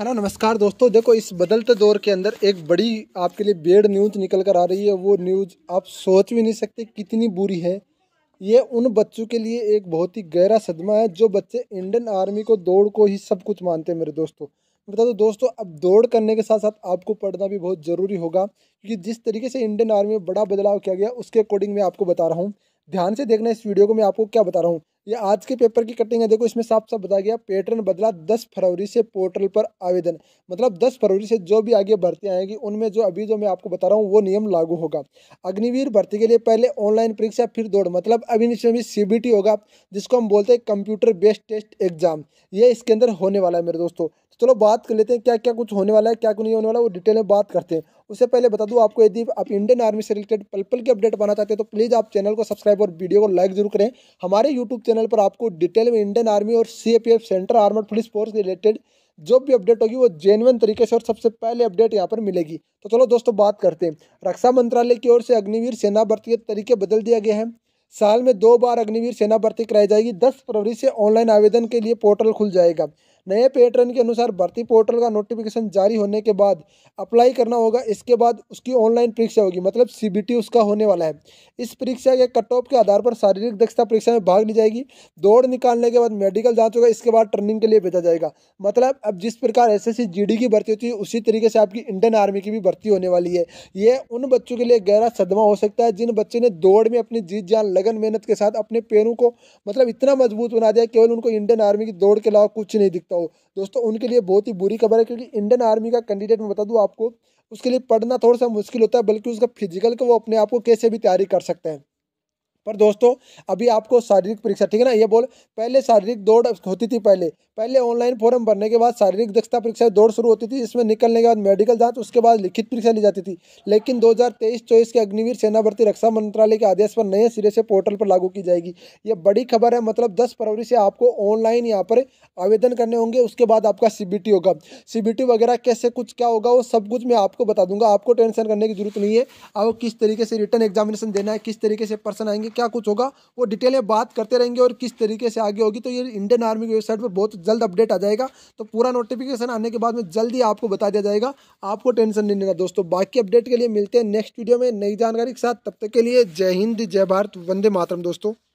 है ना नमस्कार दोस्तों देखो इस बदलते दौर के अंदर एक बड़ी आपके लिए बेड न्यूज़ निकल कर आ रही है वो न्यूज़ आप सोच भी नहीं सकते कितनी बुरी है ये उन बच्चों के लिए एक बहुत ही गहरा सदमा है जो बच्चे इंडियन आर्मी को दौड़ को ही सब कुछ मानते हैं मेरे दोस्तों बता दो दोस्तों अब दौड़ करने के साथ साथ आपको पढ़ना भी बहुत ज़रूरी होगा क्योंकि जिस तरीके से इंडियन आर्मी में बड़ा बदलाव किया गया उसके अकॉर्डिंग मैं आपको बता रहा हूँ ध्यान से देखना इस वीडियो को मैं आपको क्या बता रहा हूँ ये आज के पेपर की कटिंग है देखो इसमें साफ साफ बताया गया पैटर्न बदला दस फरवरी से पोर्टल पर आवेदन मतलब दस फरवरी से जो भी आगे भर्ती आएगी उनमें जो अभी जो मैं आपको बता रहा हूँ वो नियम लागू होगा अग्निवीर भर्ती के लिए पहले ऑनलाइन परीक्षा फिर दौड़ मतलब अभी इसमें भी सी होगा जिसको हम बोलते हैं कंप्यूटर बेस्ड टेस्ट एग्जाम ये इसके अंदर होने वाला है मेरे दोस्तों तो चलो बात कर लेते हैं क्या क्या कुछ होने वाला है क्या कुछ नहीं होने वाला वो डिटेल में बात करते हैं उससे पहले बता दूं आपको यदि आप इंडियन आर्मी से रिलेटेड पल पल की अपडेट पाना चाहते हैं तो प्लीज़ आप चैनल को सब्सक्राइब और वीडियो को लाइक जरूर करें हमारे यूट्यूब चैनल चैनल पर आपको डिटेल में इंडियन आर्मी और C central armed police force related जो भी अपडेट होगी वो जेनवन तरीके से और सबसे पहले अपडेट यहाँ पर मिलेगी तो चलो दोस्तों बात करते हैं रक्षा मंत्रालय की ओर से अग्निवीर सेना भर्ती के तरीके बदल दिया गया है साल में दो बार अग्निवीर सेना भर्ती कराई जाएगी दस फरवरी से ऑनलाइन आवेदन के लिए पोर्टल खुल जाएगा नए पेटर्न के अनुसार भर्ती पोर्टल का नोटिफिकेशन जारी होने के बाद अप्लाई करना होगा इसके बाद उसकी ऑनलाइन परीक्षा होगी मतलब सी उसका होने वाला है इस परीक्षा के कट ऑफ के आधार पर शारीरिक दक्षता परीक्षा में भाग ली जाएगी दौड़ निकालने के बाद मेडिकल जाँच होगा इसके बाद ट्रेनिंग के लिए भेजा जाएगा मतलब अब जिस प्रकार एस एस की भर्ती होती है उसी तरीके से आपकी इंडियन आर्मी की भी भर्ती होने वाली है ये उन बच्चों के लिए गहरा सदमा हो सकता है जिन बच्चे ने दौड़ में अपनी जीत जान लगन मेहनत के साथ अपने पैरों को मतलब इतना मजबूत बना दिया केवल उनको इंडियन आर्मी की दौड़ के अलावा कुछ नहीं दिखता सकता हूँ दोस्तों उनके लिए बहुत ही बुरी खबर है क्योंकि इंडियन आर्मी का कैंडिडेट मैं बता दूँ आपको उसके लिए पढ़ना थोड़ा सा मुश्किल होता है बल्कि उसका फिजिकल का वो अपने आप को कैसे भी तैयारी कर सकते हैं पर दोस्तों अभी आपको शारीरिक परीक्षा ठीक है ना ये बोल पहले शारीरिक दौड़ होती थी पहले पहले ऑनलाइन फॉर्म भरने के बाद शारीरिक दक्षता परीक्षा दौड़ शुरू होती थी इसमें निकलने के बाद मेडिकल जांच उसके बाद लिखित परीक्षा ली जाती थी लेकिन दो हज़ार के अग्निवीर सेना भर्ती रक्षा मंत्रालय के आदेश पर नए सिरे से पोर्टल पर लागू की जाएगी ये बड़ी खबर है मतलब दस फरवरी से आपको ऑनलाइन यहाँ पर आवेदन करने होंगे उसके बाद आपका सी होगा सी वगैरह कैसे कुछ क्या होगा वो सब कुछ मैं आपको बता दूंगा आपको टेंशन करने की जरूरत नहीं है आपको किस तरीके से रिटर्न एग्जामिनेशन देना है किस तरीके से पर्सन आएंगे क्या कुछ होगा वो डिटेल में बात करते रहेंगे और किस तरीके से आगे होगी तो ये इंडियन आर्मी की वेबसाइट पर बहुत जल्द अपडेट आ जाएगा तो पूरा नोटिफिकेशन आने के बाद में जल्दी आपको बता दिया जाएगा आपको टेंशन नहीं लेना दोस्तों बाकी अपडेट के लिए मिलते हैं नेक्स्ट वीडियो में नई जानकारी के साथ तब तक के लिए जय हिंद जय भारत वंदे मातरम दोस्तों